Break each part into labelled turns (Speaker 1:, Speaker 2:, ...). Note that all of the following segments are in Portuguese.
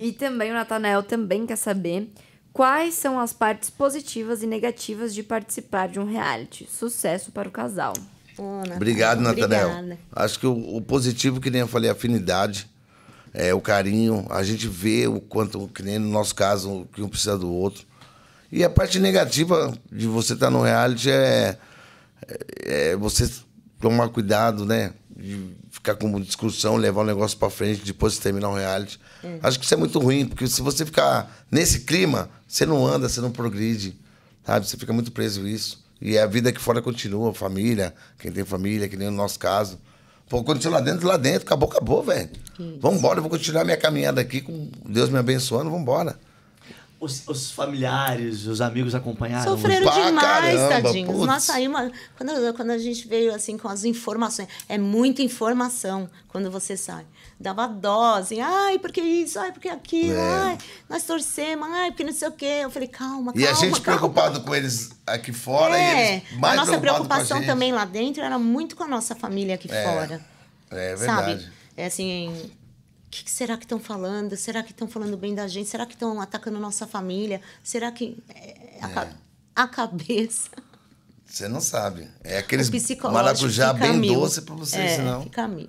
Speaker 1: E também o Natanael também quer saber quais são as partes positivas e negativas de participar de um reality. Sucesso para o casal. Natanael. Obrigado, Natanael.
Speaker 2: Acho que o, o, positivo, que nem eu falei, a afinidade, é, o carinho. A gente vê o quanto, que nem no nosso caso, que um precisa do outro. E a parte negativa de você estar no reality é, é, é você tomar cuidado, né? de ficar com discussão, levar o negócio para frente, depois de terminar o reality. Acho que isso é muito ruim, porque se você ficar nesse clima, você não anda, você não progride, sabe? Você fica muito preso isso. E a vida aqui fora continua, família, quem tem família, que nem no nosso caso. Pô, aconteceu lá dentro, lá dentro, acabou, acabou, velho. Vambora, eu vou continuar minha caminhada aqui, com
Speaker 1: Deus me abençoando, vambora os, os, familiares, os amigos acompanharam? Sofreram Pá, demais, caramba, tadinhos. Putz. Nós
Speaker 3: saímos. Quando, quando a gente veio assim com as informações, é muita informação quando você sai. Dava dó, assim, ai, porque isso, ai, porque aquilo, é. ai, nós torcemos, ai, porque não sei o quê. Eu falei, calma, calma. E a gente calma.
Speaker 2: preocupado com eles aqui fora é. e eles mais A nossa preocupação a também
Speaker 3: lá dentro era muito com a nossa família aqui é. fora.
Speaker 2: É verdade.
Speaker 3: Sabe? É assim, o que, que será que estão falando? Será que estão falando bem da gente? Será que estão atacando nossa família? Será que. É, a, é. a, cabeça.
Speaker 1: Você não sabe. É aqueles maracujá bem mil. doce para vocês, é, não. Fica mil.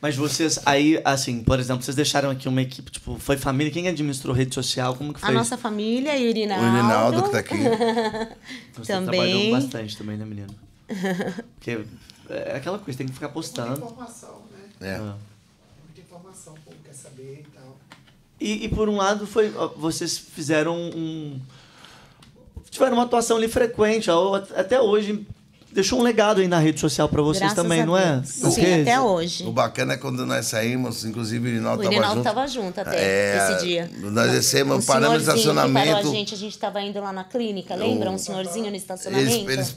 Speaker 1: Mas vocês, aí, assim, por exemplo, vocês deixaram aqui uma equipe, tipo, foi família? Quem administrou rede social? Como que foi? A nossa
Speaker 3: família e o Irinaldo. O Irinaldo que tá aqui.
Speaker 1: então, você também. trabalhou bastante também, né, menina? Porque é, é aquela coisa, tem que ficar postando. informação, né? É. Ah informação, o povo quer saber e tal. E, e por um lado, foi, vocês fizeram um. Tiveram uma atuação ali frequente, até hoje deixou um legado aí na rede social para vocês Graças também, não é? Sim, Porque, até hoje. O bacana é quando nós saímos, inclusive o Irinaldo estava junto. O Irinaldo estava
Speaker 3: junto até é, esse dia. Nós descemos, um paramos no estacionamento. Parou a gente, a gente estava indo lá na clínica, lembra? Um senhorzinho no estacionamento. Eles, eles,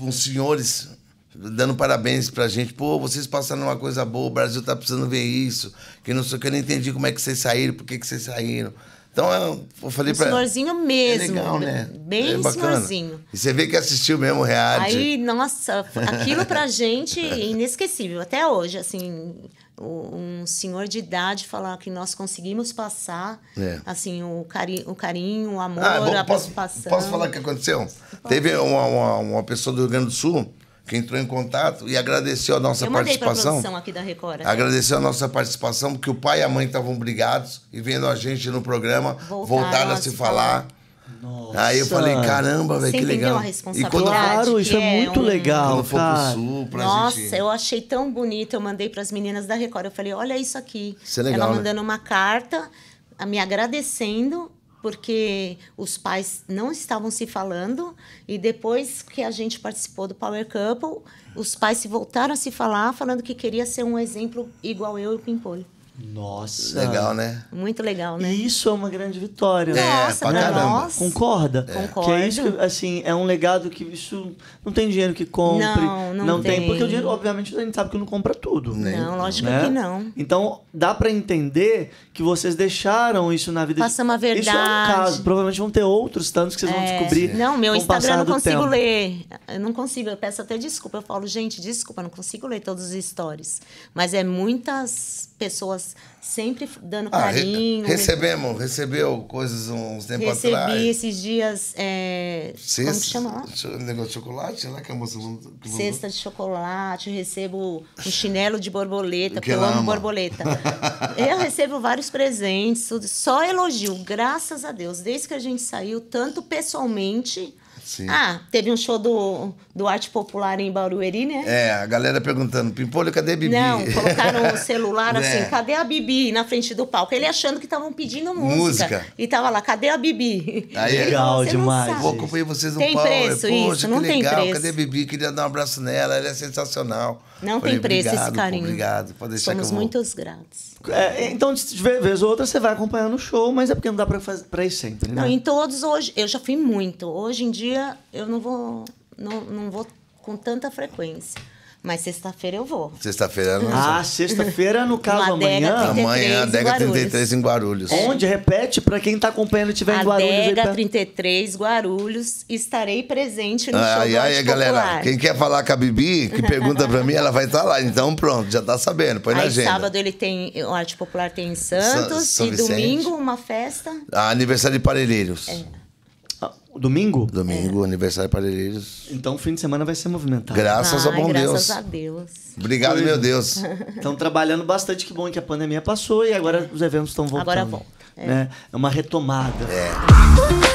Speaker 2: uns senhores dando parabéns pra gente. Pô, vocês passaram uma coisa boa, o Brasil tá precisando ver isso. Que não sei que eu não entendi como é que vocês saíram, por que, que vocês saíram. Então eu falei um pra. Senhorzinho mesmo. É legal, né? Bem é senhorzinho. E você vê que assistiu mesmo o reality. Aí,
Speaker 3: nossa, aquilo pra gente é inesquecível. Até hoje, assim, um senhor de idade falar que nós conseguimos passar, é. assim, o, cari o carinho, o ah, amor, ah, bom, a posso, participação. Posso falar o que
Speaker 2: aconteceu? Pode. Teve uma, uma, uma pessoa do Rio Grande do Sul que entrou em contato e agradeceu a nossa eu participação.
Speaker 3: aqui da Record, né?
Speaker 2: Agradeceu a nossa participação, porque o pai e a mãe estavam brigados e vendo a gente no programa, voltaram, voltaram a se falar. Nossa. Aí eu falei, caramba, velho, que legal. A responsabilidade, e quando, claro, isso é, é muito um... legal. Quando for pro sul, pra Nossa, gente...
Speaker 3: eu achei tão bonito. Eu mandei para as meninas da Record. Eu falei, olha isso aqui. Isso é legal, Ela né? mandando uma carta, me agradecendo porque os pais não estavam se falando e depois que a gente participou do Power Couple, os pais se voltaram a se falar, falando que queria ser um exemplo igual eu e o Pimpolho.
Speaker 1: Nossa. Legal, né?
Speaker 3: Muito legal,
Speaker 1: né? E isso é uma grande vitória. É, nossa, pra né? caramba. Nossa. Concorda? É. Concordo. Que é isso, que, assim, é um legado que isso não tem dinheiro que compre. Não, não, não tem. tem. Porque o dinheiro, obviamente, a gente sabe que não compra tudo. Nem. Não, lógico né? que não. Então, dá para entender que vocês deixaram isso na vida. Passamos uma a verdade. Isso é um caso. Provavelmente vão ter outros tantos que vocês é. vão descobrir. Não, meu Instagram não consigo tempo.
Speaker 3: ler. Eu não consigo. Eu peço até desculpa. Eu falo, gente, desculpa, não consigo ler todos os stories. Mas é muitas pessoas sempre dando ah, carinho. Ah, re recebemos,
Speaker 2: recebeu coisas uns tempos Recebi atrás. Recebi
Speaker 3: esses dias. É, Sexta, como
Speaker 2: chama Negócio de chocolate, né que a moça. Que Cesta
Speaker 3: de chocolate, eu recebo um chinelo de borboleta, porque eu amo borboleta. eu recebo vários presentes, só elogio, graças a Deus. Desde que a gente saiu, tanto pessoalmente Sim. Ah, teve um show do, do Arte Popular em Barueri, né?
Speaker 2: É, a galera perguntando, Pimpolho, cadê a Bibi? Não, colocaram o
Speaker 3: celular né? assim, é. cadê a Bibi? Na frente do palco. Ele achando que estavam pedindo música. música. E tava lá, cadê a Bibi? Aí, é. legal demais.
Speaker 2: Vou acompanhar vocês no palco. Tem preço Poxa, isso, não tem legal. preço. Cadê a Bibi? Queria dar um abraço nela, ela é sensacional. Não Falei, tem preço obrigado, esse carinho. Obrigado, pode deixar Somos que muitos
Speaker 1: gratos. É, então, de vez ou outra, você vai acompanhando o show, mas é porque não dá pra, fazer, pra ir sempre, né? Não, em
Speaker 3: todos hoje, eu já fui muito. Hoje em dia, dia eu não vou, não, não vou com tanta frequência. Mas sexta-feira eu vou.
Speaker 2: Sexta-feira não. Ah, sexta-feira,
Speaker 1: no caso, amanhã. 33, amanhã, Dega 33 em Guarulhos. Onde? Repete para quem está acompanhando e estiver em Guarulhos. Dega então.
Speaker 3: 33, Guarulhos. Estarei presente no ah, show Aí, aí, galera, quem
Speaker 2: quer falar com a Bibi, que pergunta para mim, ela vai estar tá lá. Então, pronto, já está sabendo. Põe aí, na agenda. sábado
Speaker 3: ele tem, o Arte Popular tem em Santos. São, São e Vicente. domingo, uma festa.
Speaker 2: Ah, aniversário de Parelheiros. É. Ah, domingo? Domingo, é. aniversário
Speaker 1: para eles. Então o fim de semana vai ser movimentado. Graças a bom graças Deus. Graças a Deus. Obrigado, meu é. Deus. Estão trabalhando bastante, que bom que a pandemia passou e agora os eventos estão voltando. Agora volta. É. Né? é uma retomada. É.